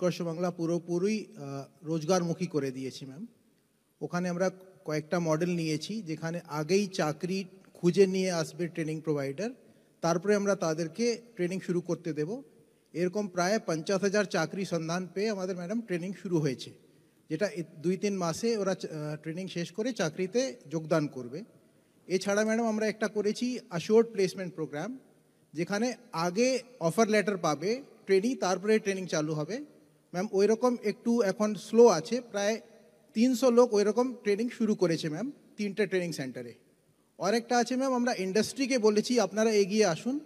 উৎকর্ষ বাংলা পুরোপুরি রোজগারমুখী করে দিয়েছি ম্যাম ওখানে আমরা কয়েকটা মডেল নিয়েছি যেখানে আগেই চাকরি খুঁজে নিয়ে আসবে ট্রেনিং প্রোভাইডার তারপরে আমরা তাদেরকে ট্রেনিং শুরু করতে দেব এরকম প্রায় পঞ্চাশ হাজার চাকরি সন্ধান পেয়ে আমাদের ম্যাডাম ট্রেনিং শুরু হয়েছে যেটা দুই তিন মাসে ওরা ট্রেনিং শেষ করে চাকরিতে যোগদান করবে এছাড়া ম্যাডাম আমরা একটা করেছি অ্যাশিওর্ড প্লেসমেন্ট প্রোগ্রাম যেখানে আগে অফার লেটার পাবে ট্রেনিং তারপরে ট্রেনিং চালু হবে ম্যাম ওই রকম একটু এখন স্লো আছে প্রায় তিনশো লোক ওই রকম ট্রেনিং শুরু করেছে ম্যাম তিনটে ট্রেনিং সেন্টারে আরেকটা আছে ম্যাম আমরা ইন্ডাস্ট্রিকে বলেছি আপনারা এগিয়ে আসুন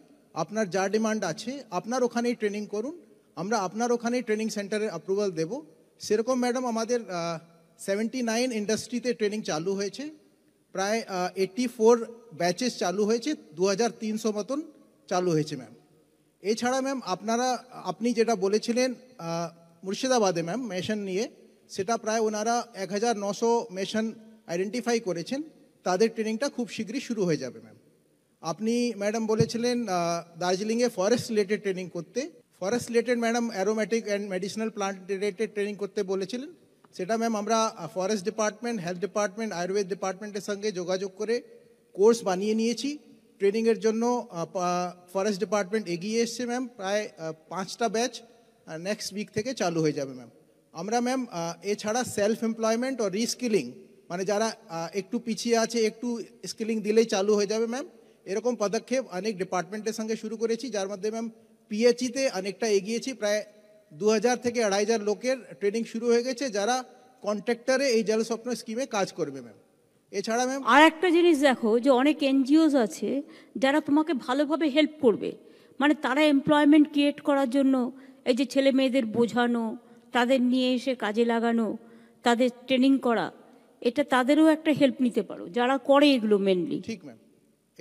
আপনার যা ডিমান্ড আছে আপনার ওখানেই ট্রেনিং করুন আমরা আপনার ওখানেই ট্রেনিং সেন্টারের অ্যাপ্রুভাল দেব সেরকম ম্যাডাম আমাদের সেভেন্টি নাইন ইন্ডাস্ট্রিতে ট্রেনিং চালু হয়েছে প্রায় এইটটি ফোর ব্যাচেস চালু হয়েছে দু হাজার তিনশো মতন চালু হয়েছে ম্যাম এছাড়া ম্যাম আপনারা আপনি যেটা বলেছিলেন মুর্শিদাবাদে ম্যাম মেশন নিয়ে সেটা প্রায় ওনারা এক হাজার নশো মেশন আইডেন্টিফাই করেছেন তাদের ট্রেনিংটা খুব শীঘ্রই শুরু হয়ে যাবে ম্যাম আপনি ম্যাডাম বলেছিলেন দার্জিলিংয়ে ফরেস্ট রিলেটেড ট্রেনিং করতে forest related madam aromatic and medicinal plant related training করতে বলেছিলেন সেটা ম্যাম আমরা forest department health department Ayurveda ডিপার্টমেন্টের সঙ্গে যোগাযোগ করে কোর্স বানিয়ে নিয়েছি ট্রেনিংয়ের জন্য ফরেস্ট ডিপার্টমেন্ট এগিয়ে এসছে ম্যাম প্রায় পাঁচটা ব্যাচ নেক্সট উইক থেকে চালু হয়ে যাবে ম্যাম আমরা ম্যাম এছাড়া সেলফ এমপ্লয়মেন্ট ও রিস্কিলিং মানে যারা একটু পিছিয়ে আছে একটু স্কিলিং দিলেই চালু হয়ে যাবে ম্যাম এরকম পদক্ষেপ অনেক ডিপার্টমেন্টের সঙ্গে শুরু করেছি যার মধ্যে ম্যাম পিএইচিতে অনেকটা এগিয়েছি প্রায় দু থেকে আড়াই লোকের ট্রেনিং শুরু হয়ে গেছে যারা কন্ট্রাক্টরে এই স্বপ্ন স্কিমে কাজ করবে ম্যাম এছাড়া ম্যাম আর একটা জিনিস দেখো যে অনেক এনজিওস আছে যারা তোমাকে ভালোভাবে হেল্প করবে মানে তারা এমপ্লয়মেন্ট ক্রিয়েট করার জন্য এই যে ছেলে মেয়েদের বোঝানো তাদের নিয়ে এসে কাজে লাগানো তাদের ট্রেনিং করা এটা তাদেরও একটা হেল্প নিতে পারো যারা করে এগুলো মেনলি ঠিক ম্যাম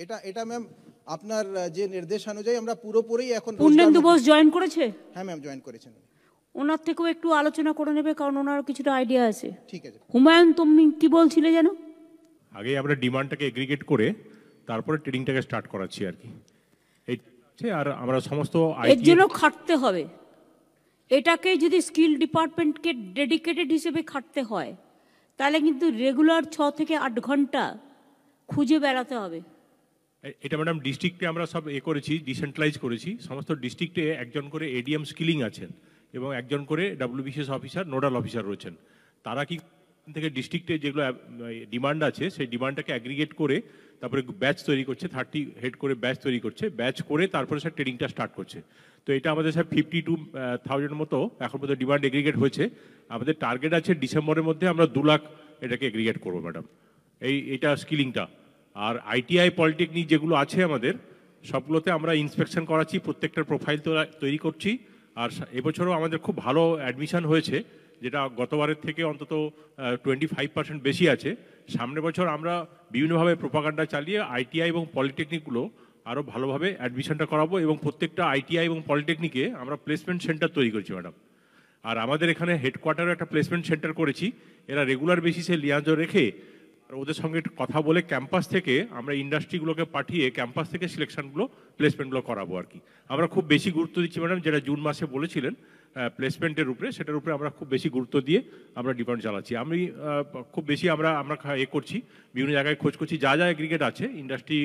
এটা এটা ম্যাম আপনার যে নির্দেশ অনুযায়ী আমরা পুরোপুরি এখন পূর্ণেন্দু বোস জয়েন করেছে হ্যাঁ ম্যাম জয়েন করেছেন ওনার থেকেও একটু আলোচনা করে নেবে কারণ ওনার কিছুটা আইডিয়া আছে ঠিক আছে হুমায়ুন তুমি কি বলছিলে যেন আগে আমরা ডিমান্ডটাকে এগ্রিগেট করে তারপরে ট্রেডিংটাকে স্টার্ট করাচ্ছি আর কি এই আর আমরা সমস্ত এর জন্য খাটতে হবে এটাকে যদি স্কিল ডিপার্টমেন্টকে ডেডিকেটেড হিসেবে খাটতে হয় তাহলে কিন্তু রেগুলার ছ থেকে আট ঘন্টা খুঁজে বেড়াতে হবে এটা ম্যাডাম ডিস্ট্রিক্টে আমরা সব এ করেছি ডিসেন্ট্রালাইজ করেছি সমস্ত ডিস্ট্রিক্টে একজন করে এডিএম স্কিলিং আছেন এবং একজন করে ডাব্লিউবিসিএস অফিসার নোডাল অফিসার রয়েছেন তারা কি থেকে ডিস্ট্রিক্টে যেগুলো ডিমান্ড আছে সেই ডিমান্ডটাকে অ্যাগ্রিগেট করে তারপরে ব্যাচ তৈরি করছে থার্টি হেড করে ব্যাচ তৈরি করছে ব্যাচ করে তারপরে স্যার ট্রেনিংটা স্টার্ট করছে তো এটা আমাদের স্যার ফিফটি টু থাউজেন্ড মতো এখন পর্যন্ত ডিমান্ড এগ্রিগেট হয়েছে আমাদের টার্গেট আছে ডিসেম্বরের মধ্যে আমরা দু লাখ এটাকে এগ্রিগেট করবো ম্যাডাম এই এটা স্কিলিংটা আর আইটিআই পলিটেকনিক যেগুলো আছে আমাদের সবগুলোতে আমরা ইন্সপেকশন করাচ্ছি প্রত্যেকটার প্রোফাইল তৈরি করছি আর এবছরও আমাদের খুব ভালো অ্যাডমিশন হয়েছে যেটা গতবারের থেকে অন্তত টোয়েন্টি ফাইভ পার্সেন্ট বেশি আছে সামনে বছর আমরা বিভিন্নভাবে প্রোপাগান্ডা চালিয়ে আইটিআই এবং পলিটেকনিকগুলো আরও ভালোভাবে অ্যাডমিশনটা করাবো এবং প্রত্যেকটা আইটিআই এবং পলিটেকনিকে আমরা প্লেসমেন্ট সেন্টার তৈরি করছি ম্যাডাম আর আমাদের এখানে হেডকোয়ার্টারে একটা প্লেসমেন্ট সেন্টার করেছি এরা রেগুলার বেসিসে লিয়াঞ্জ রেখে ওদের সঙ্গে কথা বলে ক্যাম্পাস থেকে আমরা ইন্ডাস্ট্রিগুলোকে পাঠিয়ে ক্যাম্পাস থেকে সিলেকশনগুলো প্লেসমেন্টগুলো করাবো আর কি আমরা খুব বেশি গুরুত্ব দিচ্ছি ম্যাডাম যেটা জুন মাসে বলেছিলেন প্লেসমেন্টের উপরে সেটার উপরে আমরা খুব বেশি গুরুত্ব দিয়ে আমরা ডিপার্টমেন্ট চালাচ্ছি আমি খুব বেশি আমরা আমরা এ করছি বিভিন্ন জায়গায় খোঁজ করছি যা যা এগ্রিগেট আছে ইন্ডাস্ট্রি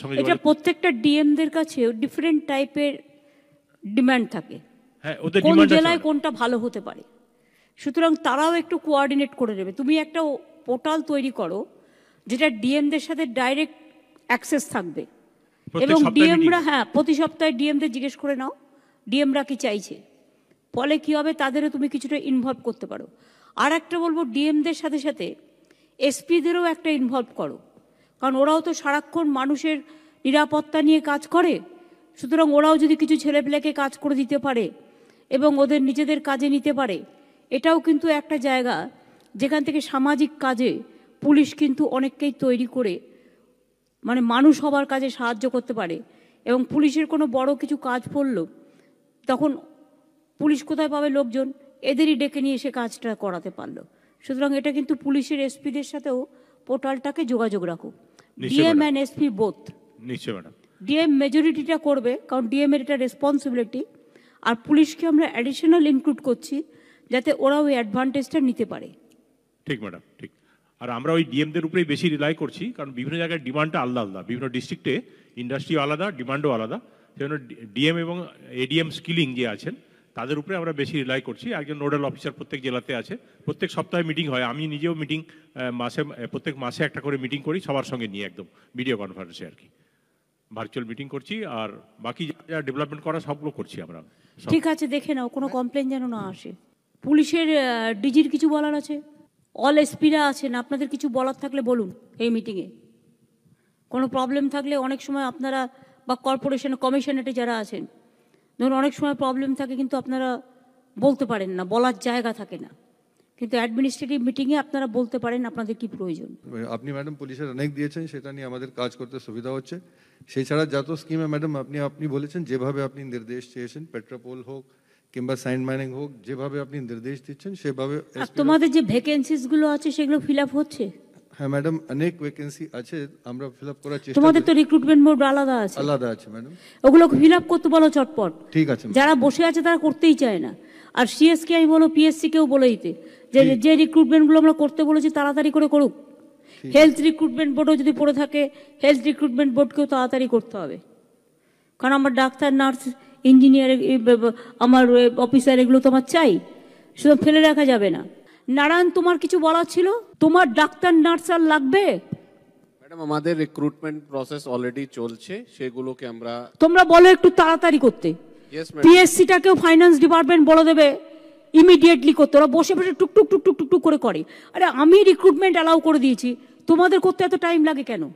সঙ্গে এটা প্রত্যেকটা ডিএমদের কাছে ডিফারেন্ট টাইপের ডিমান্ড থাকে হ্যাঁ ওদের কোন জেলায় কোনটা ভালো হতে পারে সুতরাং তারাও একটু কোঅর্ডিনেট করে নেবে তুমি একটা পোর্টাল তৈরি করো যেটা ডিএমদের সাথে ডাইরেক্ট অ্যাক্সেস থাকবে এবং ডিএমরা হ্যাঁ প্রতি সপ্তাহে ডিএমদের জিজ্ঞেস করে নাও ডিএমরা কি চাইছে ফলে কী হবে তাদেরও তুমি কিছুটা ইনভলভ করতে পারো আর একটা বলবো ডিএমদের সাথে সাথে এসপিদেরও একটা ইনভলভ করো কারণ ওরাও তো সারাক্ষণ মানুষের নিরাপত্তা নিয়ে কাজ করে সুতরাং ওরাও যদি কিছু ছেলেপেলেকে কাজ করে দিতে পারে এবং ওদের নিজেদের কাজে নিতে পারে এটাও কিন্তু একটা জায়গা যেখান থেকে সামাজিক কাজে পুলিশ কিন্তু অনেককেই তৈরি করে মানে মানুষ হবার কাজে সাহায্য করতে পারে এবং পুলিশের কোনো বড় কিছু কাজ পড়ল তখন পুলিশ কোথায় পাবে লোকজন এদেরই ডেকে নিয়ে সে কাজটা করাতে পারলো সুতরাং এটা কিন্তু পুলিশের এসপিদের সাথেও পোর্টালটাকে যোগাযোগ রাখো ডিএম অ্যান্ড এসপি বোথ নিশ্চয় ম্যাডাম ডিএম মেজরিটিটা করবে কারণ ডিএম এর এটা রেসপন্সিবিলিটি আর পুলিশকে আমরা অ্যাডিশনাল ইনক্লুড করছি যাতে ওরা ওই অ্যাডভান্টেজটা নিতে পারে ঠিক ম্যাডাম ঠিক আর আমরা ওই ডিএমদের উপরেই বেশি রিলাই করছি কারণ বিভিন্ন জায়গায় ডিমান্ডটা আলাদা আলাদা বিভিন্ন ডিস্ট্রিক্টে ইন্ডাস্ট্রি আলাদা ডিমান্ডও আলাদা সেজন্য ডিএম এবং এডিএম স্কিলিং যে আছেন তাদের উপরে আমরা বেশি রিলাই করছি একজন নোডাল অফিসার প্রত্যেক জেলাতে আছে প্রত্যেক সপ্তাহে মিটিং হয় আমি নিজেও মিটিং মাসে প্রত্যেক মাসে একটা করে মিটিং করি সবার সঙ্গে নিয়ে একদম ভিডিও কনফারেন্সে আর কি ভার্চুয়াল মিটিং করছি আর বাকি যা ডেভেলপমেন্ট করা সবগুলো করছি আমরা ঠিক আছে দেখে নাও কোনো কমপ্লেন যেন না আসে পুলিশের ডিজির কিছু বলার আছে অল এসপিরা আছেন আপনাদের কিছু বলার থাকলে বলুন এই মিটিংয়ে কোনো প্রবলেম থাকলে অনেক সময় আপনারা বা কর্পোরেশন কমিশনেটে যারা আছেন ধরুন অনেক সময় প্রবলেম থাকে কিন্তু আপনারা বলতে পারেন না বলার জায়গা থাকে না কিন্তু অ্যাডমিনিস্ট্রেটিভ মিটিংয়ে আপনারা বলতে পারেন আপনাদের কি প্রয়োজন আপনি ম্যাডাম পুলিশের অনেক দিয়েছেন সেটা নিয়ে আমাদের কাজ করতে সুবিধা হচ্ছে সেই ছাড়া যত স্কিমে ম্যাডাম আপনি আপনি বলেছেন যেভাবে আপনি নির্দেশ চেয়েছেন পেট্রোপোল হোক কিংবা সাইন মাইনিং হোক যেভাবে আপনি নির্দেশ দিচ্ছেন সেভাবে তোমাদের যে ভ্যাকেন্সিসগুলো আছে সেগুলো ফিল আপ হচ্ছে হ্যাঁ ম্যাডাম অনেক ভ্যাকেন্সি আছে আমরা ফিল আপ করার চেষ্টা তোমাদের তো রিক্রুটমেন্ট বোর্ড আলাদা আছে আলাদা আছে ম্যাডাম ওগুলো ফিল আপ করতে বলো চটপট ঠিক আছে যারা বসে আছে তারা করতেই চায় না আর সিএসকে আমি বলো পিএসসি কেও বলে দিতে যে যে রিক্রুটমেন্টগুলো আমরা করতে বলেছি তাড়াতাড়ি করে করুক হেলথ রিক্রুটমেন্ট বোর্ডও যদি পড়ে থাকে হেলথ রিক্রুটমেন্ট বোর্ডকেও তাড়াতাড়ি করতে হবে কারণ আমার ডাক্তার নার্স ইঞ্জিনিয়ার আমার অফিসার এগুলো তো আমার চাই শুধু ফেলে রাখা যাবে না নারায়ণ তোমার কিছু বলার ছিল তোমার ডাক্তার নার্স আর লাগবে ম্যাডাম আমাদের রিক্রুটমেন্ট প্রসেস অলরেডি চলছে সেগুলোকে আমরা তোমরা বলো একটু তাড়াতাড়ি করতে পিএসসিটাকেও ফাইন্যান্স ডিপার্টমেন্ট বলে দেবে ইমিডিয়েটলি করতে ওরা বসে বসে টুক টুক টুক টুক টুক করে করে আরে আমি রিক্রুটমেন্ট অ্যালাউ করে দিয়েছি তোমাদের করতে এত টাইম লাগে কেন